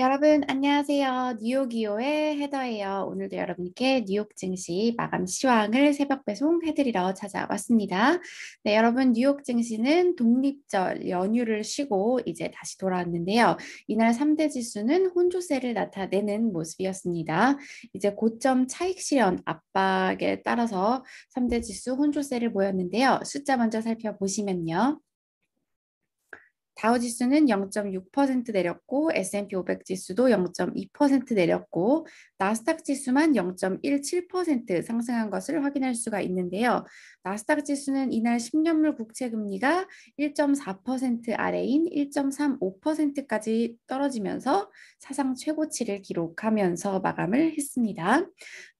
여러분 안녕하세요. 뉴욕이오의 헤더예요. 오늘도 여러분께 뉴욕 증시 마감 시황을 새벽 배송 해드리러 찾아왔습니다. 네, 여러분 뉴욕 증시는 독립절 연휴를 쉬고 이제 다시 돌아왔는데요. 이날 3대 지수는 혼조세를 나타내는 모습이었습니다. 이제 고점 차익 실현 압박에 따라서 3대 지수 혼조세를 보였는데요. 숫자 먼저 살펴보시면요. 다우지수는 0.6% 내렸고 S&P 500 지수도 0.2% 내렸고 나스닥 지수만 0.17% 상승한 것을 확인할 수가 있는데요. 나스닥 지수는 이날 10년물 국채 금리가 1.4% 아래인 1.35%까지 떨어지면서 사상 최고치를 기록하면서 마감을 했습니다.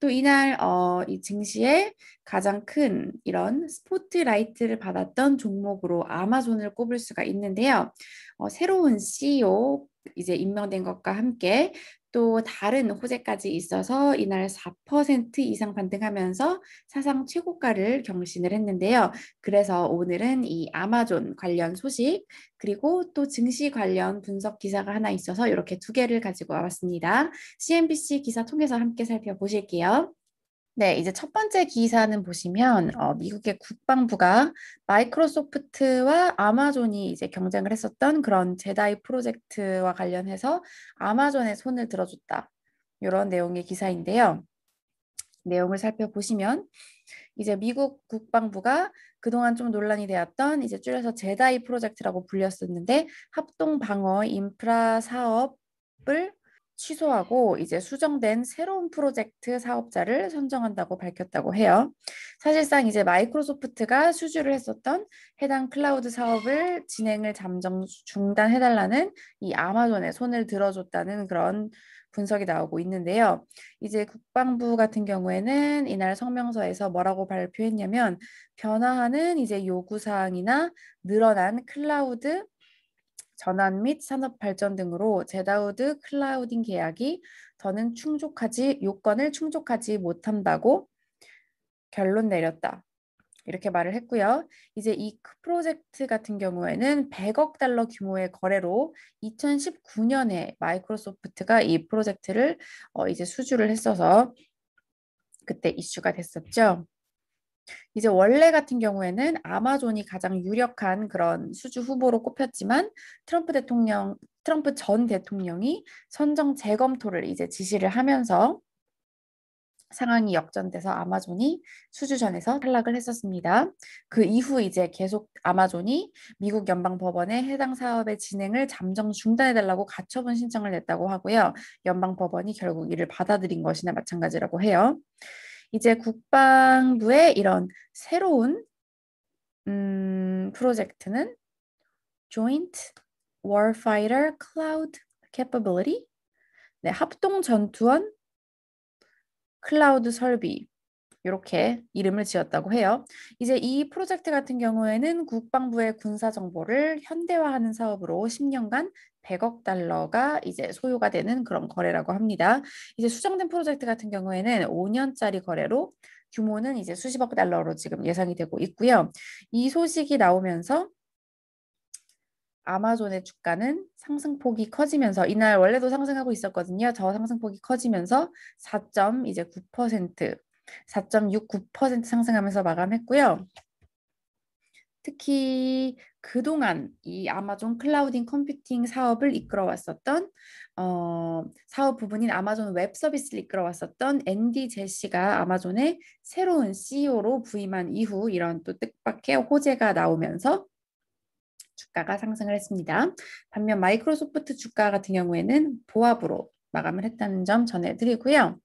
또 이날 어, 이 증시에 가장 큰 이런 스포트라이트를 받았던 종목으로 아마존을 꼽을 수가 있는데요. 어, 새로운 CEO 이제 임명된 것과 함께 또 다른 호재까지 있어서 이날 4% 이상 반등하면서 사상 최고가를 경신을 했는데요. 그래서 오늘은 이 아마존 관련 소식 그리고 또 증시 관련 분석 기사가 하나 있어서 이렇게 두 개를 가지고 와봤습니다. CNBC 기사 통해서 함께 살펴보실게요. 네, 이제 첫 번째 기사는 보시면 어, 미국의 국방부가 마이크로소프트와 아마존이 이제 경쟁을 했었던 그런 제다이 프로젝트와 관련해서 아마존의 손을 들어줬다. 이런 내용의 기사인데요. 내용을 살펴보시면 이제 미국 국방부가 그동안 좀 논란이 되었던 이제 줄여서 제다이 프로젝트라고 불렸었는데 합동 방어 인프라 사업을 취소하고 이제 수정된 새로운 프로젝트 사업자를 선정한다고 밝혔다고 해요. 사실상 이제 마이크로소프트가 수주를 했었던 해당 클라우드 사업을 진행을 잠정 중단해달라는 이 아마존의 손을 들어줬다는 그런 분석이 나오고 있는데요. 이제 국방부 같은 경우에는 이날 성명서에서 뭐라고 발표했냐면 변화하는 이제 요구 사항이나 늘어난 클라우드 전환 및 산업 발전 등으로 제다우드 클라우딩 계약이 더는 충족하지 요건을 충족하지 못한다고 결론 내렸다. 이렇게 말을 했고요. 이제 이 프로젝트 같은 경우에는 100억 달러 규모의 거래로 2019년에 마이크로소프트가 이 프로젝트를 어 이제 수주를 했어서 그때 이슈가 됐었죠. 이제 원래 같은 경우에는 아마존이 가장 유력한 그런 수주 후보로 꼽혔지만 트럼프 대통령, 트럼프 전 대통령이 선정 재검토를 이제 지시를 하면서 상황이 역전돼서 아마존이 수주전에서 탈락을 했었습니다. 그 이후 이제 계속 아마존이 미국 연방 법원에 해당 사업의 진행을 잠정 중단해 달라고 가처분 신청을 냈다고 하고요. 연방 법원이 결국 이를 받아들인 것이나 마찬가지라고 해요. 이제 국방부의 이런 새로운 음, 프로젝트는 Joint Warfighter Cloud Capability, 네, 합동 전투원 클라우드 설비 이렇게 이름을 지었다고 해요. 이제 이 프로젝트 같은 경우에는 국방부의 군사 정보를 현대화하는 사업으로 10년간 100억 달러가 이제 소요가 되는 그런 거래라고 합니다. 이제 수정된 프로젝트 같은 경우에는 5년짜리 거래로 규모는 이제 수십억 달러로 지금 예상이 되고 있고요. 이 소식이 나오면서 아마존의 주가는 상승폭이 커지면서 이날 원래도 상승하고 있었거든요. 저 상승폭이 커지면서 4.9% 이제 4.69% 상승하면서 마감했고요. 특히 그동안 이 아마존 클라우딩 컴퓨팅 사업을 이끌어왔었던 어, 사업 부분인 아마존 웹 서비스를 이끌어왔었던 앤디 제시가 아마존의 새로운 CEO로 부임한 이후 이런 또 뜻밖의 호재가 나오면서 주가가 상승을 했습니다. 반면 마이크로소프트 주가 같은 경우에는 보합으로 마감을 했다는 점 전해드리고요.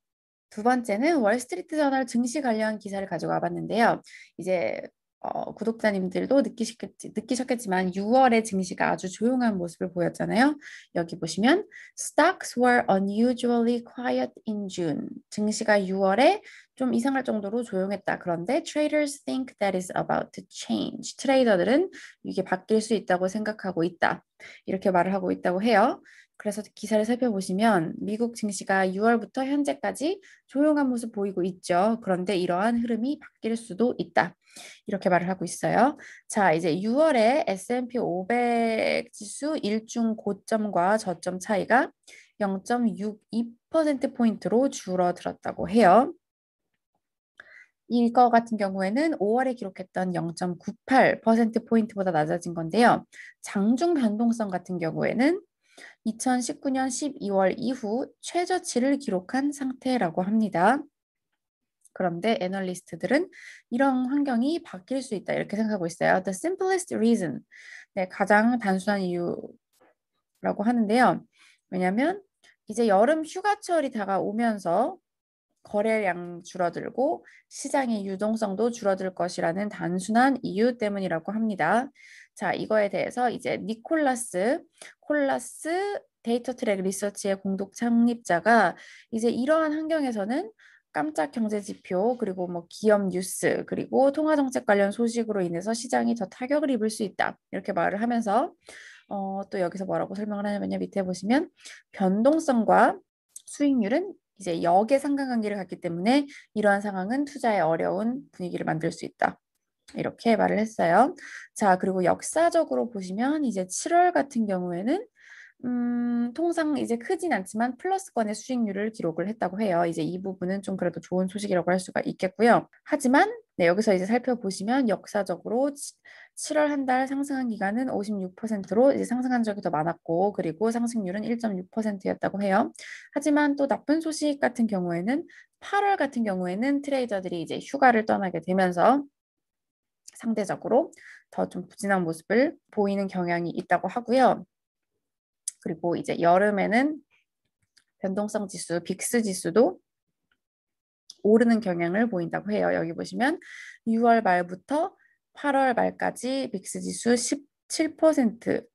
두 번째는 월스트리트 저널 증시 관련 기사를 가져와 봤는데요. 이제 어, 구독자님들도 느끼셨겠지, 느끼셨겠지만 6월에 증시가 아주 조용한 모습을 보였잖아요. 여기 보시면 stocks were unusually quiet in June. 증시가 6월에 좀 이상할 정도로 조용했다. 그런데 traders think that is about to change. 트레이더들은 이게 바뀔 수 있다고 생각하고 있다. 이렇게 말을 하고 있다고 해요. 그래서 기사를 살펴보시면 미국 증시가 6월부터 현재까지 조용한 모습 보이고 있죠. 그런데 이러한 흐름이 바뀔 수도 있다. 이렇게 말을 하고 있어요. 자, 이제 6월에 S&P 500 지수 일중 고점과 저점 차이가 0.62%포인트로 줄어들었다고 해요. 이거 같은 경우에는 5월에 기록했던 0.98%포인트보다 낮아진 건데요. 장중 변동성 같은 경우에는 2019년 12월 이후 최저치를 기록한 상태라고 합니다. 그런데 애널리스트들은 이런 환경이 바뀔 수 있다 이렇게 생각하고 있어요. The simplest reason, 네, 가장 단순한 이유라고 하는데요. 왜냐하면 이제 여름 휴가철이 다가오면서 거래량 줄어들고 시장의 유동성도 줄어들 것이라는 단순한 이유 때문이라고 합니다. 자, 이거에 대해서 이제 니콜라스 콜라스 데이터 트랙 리서치의 공동 창립자가 이제 이러한 환경에서는 깜짝 경제 지표 그리고 뭐 기업 뉴스 그리고 통화 정책 관련 소식으로 인해서 시장이 더 타격을 입을 수 있다 이렇게 말을 하면서 어, 또 여기서 뭐라고 설명을 하냐면요 밑에 보시면 변동성과 수익률은 이제 역의 상관관계를 갖기 때문에 이러한 상황은 투자에 어려운 분위기를 만들 수 있다. 이렇게 말을 했어요. 자, 그리고 역사적으로 보시면 이제 7월 같은 경우에는 음, 통상 이제 크진 않지만 플러스권의 수익률을 기록을 했다고 해요. 이제 이 부분은 좀 그래도 좋은 소식이라고 할 수가 있겠고요. 하지만 네, 여기서 이제 살펴보시면 역사적으로 7월 한 달 상승한 기간은 56%로 이제 상승한 적이 더 많았고 그리고 상승률은 1.6%였다고 해요. 하지만 또 나쁜 소식 같은 경우에는 8월 같은 경우에는 트레이더들이 이제 휴가를 떠나게 되면서 상대적으로 더 좀 부진한 모습을 보이는 경향이 있다고 하고요. 그리고 이제 여름에는 변동성 지수, 빅스 지수도 오르는 경향을 보인다고 해요. 여기 보시면 6월 말부터 8월 말까지 빅스 지수 17%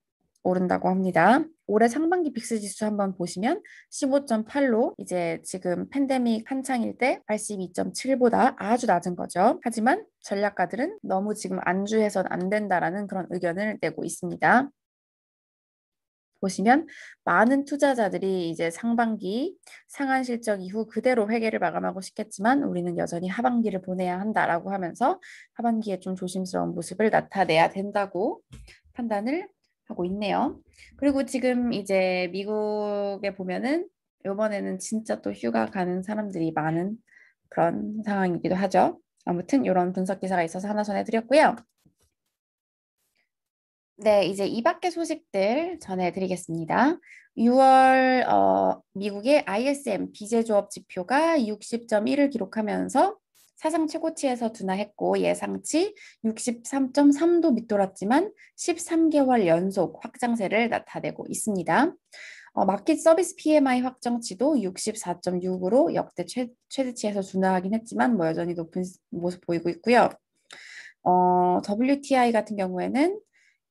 오른다고 합니다. 올해 상반기 빅스 지수 한번 보시면 15.8로 이제 지금 팬데믹 한창일 때 82.7보다 아주 낮은 거죠. 하지만 전략가들은 너무 지금 안주해선 안 된다라는 그런 의견을 내고 있습니다. 보시면 많은 투자자들이 이제 상반기 상한 실적 이후 그대로 회계를 마감하고 싶겠지만 우리는 여전히 하반기를 보내야 한다라고 하면서 하반기에 좀 조심스러운 모습을 나타내야 된다고 판단을 하고 있네요. 그리고 지금 이제 미국에 보면은 이번에는 진짜 또 휴가 가는 사람들이 많은 그런 상황이기도 하죠. 아무튼 이런 분석 기사가 있어서 하나 전해드렸고요. 네, 이제 이 밖의 소식들 전해드리겠습니다. 6월 어, 미국의 ISM 비제조업 지표가 60.1을 기록하면서 사상 최고치에서 둔화했고 예상치 63.3도 밑돌았지만 13개월 연속 확장세를 나타내고 있습니다. 어, 마켓 서비스 PMI 확정치도 64.6으로 역대 최, 최대치에서 둔화하긴 했지만 뭐 여전히 높은 모습 보이고 있고요. 어, WTI 같은 경우에는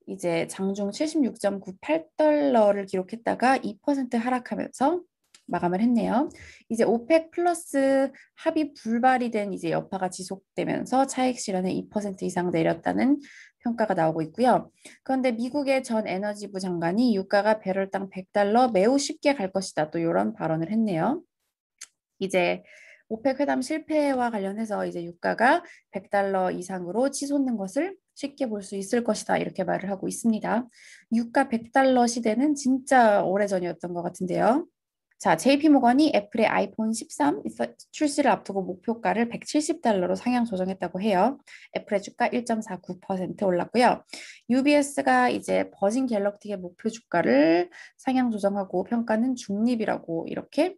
이제 장중 76.98달러를 기록했다가 2% 하락하면서 마감을 했네요. 이제 오펙 플러스 합의 불발이 된 이제 여파가 지속되면서 차익 실현에 2% 이상 내렸다는 평가가 나오고 있고요. 그런데 미국의 전 에너지부 장관이 유가가 배럴당 100달러 매우 쉽게 갈 것이다. 또 이런 발언을 했네요. 이제 오펙 회담 실패와 관련해서 이제 유가가 100달러 이상으로 치솟는 것을 쉽게 볼 수 있을 것이다 이렇게 말을 하고 있습니다. 유가 100달러 시대는 진짜 오래전이었던 것 같은데요. 자, JP모건이 애플의 아이폰 13 출시를 앞두고 목표가를 170달러로 상향 조정했다고 해요. 애플의 주가 1.49% 올랐고요. UBS가 이제 버진 갤럭틱의 목표 주가를 상향 조정하고 평가는 중립이라고 이렇게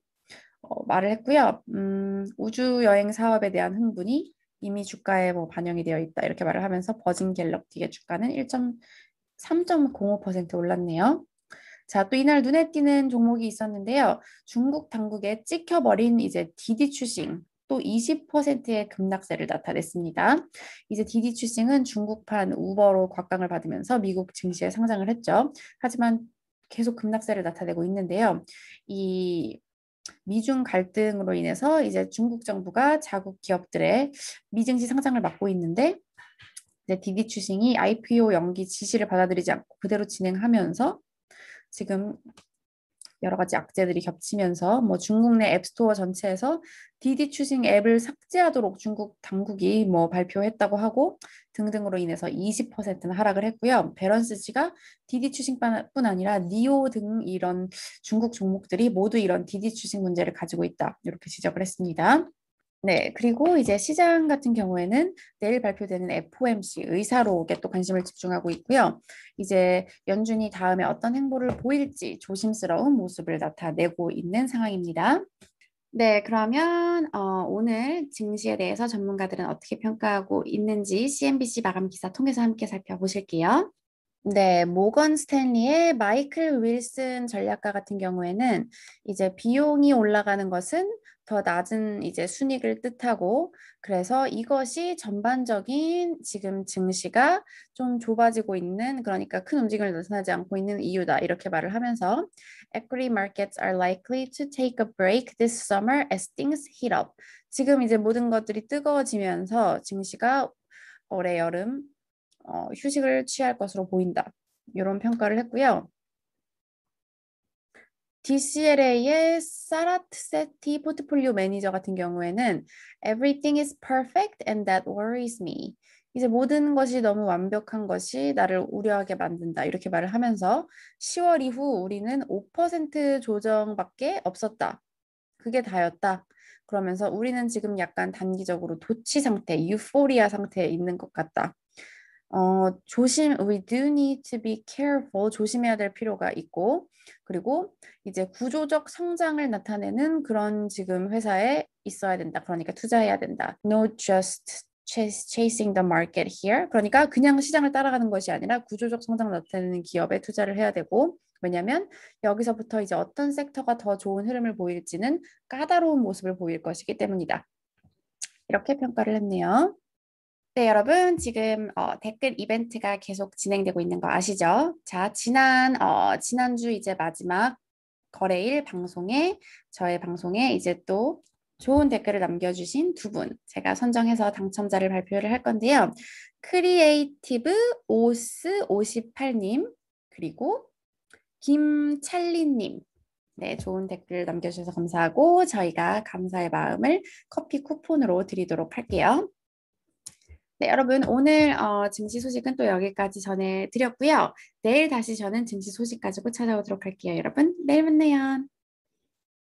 어, 말을 했고요. 음, 우주 여행 사업에 대한 흥분이 이미 주가에 뭐 반영이 되어 있다 이렇게 말을 하면서 버진 갤럭틱의 주가는 1.3.05% 올랐네요. 자, 또 이날 눈에 띄는 종목이 있었는데요. 중국 당국에 찍혀버린 이제 디디 추싱 또 20%의 급락세를 나타냈습니다. 이제 디디 추싱은 중국판 우버로 곽강을 받으면서 미국 증시에 상장을 했죠. 하지만 계속 급락세를 나타내고 있는데요. 이 미중 갈등으로 인해서 이제 중국 정부가 자국 기업들의 미증시 상장을 막고 있는데 디디 추싱이 IPO 연기 지시를 받아들이지 않고 그대로 진행하면서 지금 여러 가지 악재들이 겹치면서 뭐 중국 내 앱스토어 전체에서 디디 추싱 앱을 삭제하도록 중국 당국이 뭐 발표했다고 하고 등등으로 인해서 20%는 하락을 했고요. 베런스지가 디디 추싱뿐 아니라 니오 등 이런 중국 종목들이 모두 이런 디디 추싱 문제를 가지고 있다. 이렇게 지적을 했습니다. 네, 그리고 이제 시장 같은 경우에는 내일 발표되는 FOMC 의사록에 또 관심을 집중하고 있고요. 이제 연준이 다음에 어떤 행보를 보일지 조심스러운 모습을 나타내고 있는 상황입니다. 네, 그러면 어, 오늘 증시에 대해서 전문가들은 어떻게 평가하고 있는지 CNBC 마감 기사 통해서 함께 살펴보실게요. 네, 모건 스탠리의 마이클 윌슨 전략가 같은 경우에는 이제 비용이 올라가는 것은 더 낮은 이제 순익을 뜻하고 그래서 이것이 전반적인 지금 증시가 좀 좁아지고 있는 그러니까 큰 움직임을 나타나지 않고 있는 이유다 이렇게 말을 하면서 equity markets are likely to take a break this summer as things heat up 지금 이제 모든 것들이 뜨거워지면서 증시가 올해 여름 어, 휴식을 취할 것으로 보인다. 이런 평가를 했고요. DCLA의 사라트 세티 포트폴리오 매니저 같은 경우에는 Everything is perfect and that worries me. 이제 모든 것이 너무 완벽한 것이 나를 우려하게 만든다. 이렇게 말을 하면서 10월 이후 우리는 5% 조정밖에 없었다. 그게 다였다. 그러면서 우리는 지금 약간 단기적으로 도취 상태, 유포리아 상태에 있는 것 같다. 어, 조심, we do need to be careful, 조심해야 될 필요가 있고, 그리고 이제 구조적 성장을 나타내는 그런 지금 회사에 있어야 된다. 그러니까 투자해야 된다. No just chasing the market here. 그러니까 그냥 시장을 따라가는 것이 아니라 구조적 성장 을 나타내는 기업에 투자를 해야 되고, 왜냐하면 여기서부터 이제 어떤 섹터가 더 좋은 흐름을 보일지는 까다로운 모습을 보일 것이기 때문이다. 이렇게 평가를 했네요. 네, 여러분, 지금 어, 댓글 이벤트가 계속 진행되고 있는 거 아시죠? 자, 지난, 어, 지난주 이제 마지막 거래일 방송에, 저의 방송에 이제 또 좋은 댓글을 남겨주신 두 분, 제가 선정해서 당첨자를 발표를 할 건데요. 크리에이티브 오스58님, 그리고 김찰리님, 네, 좋은 댓글 남겨주셔서 감사하고, 저희가 감사의 마음을 커피 쿠폰으로 드리도록 할게요. 네, 여러분 오늘 어, 증시 소식은 또 여기까지 전해드렸고요. 내일 다시 저는 증시 소식 가지고 찾아오도록 할게요. 여러분 내일 만나요.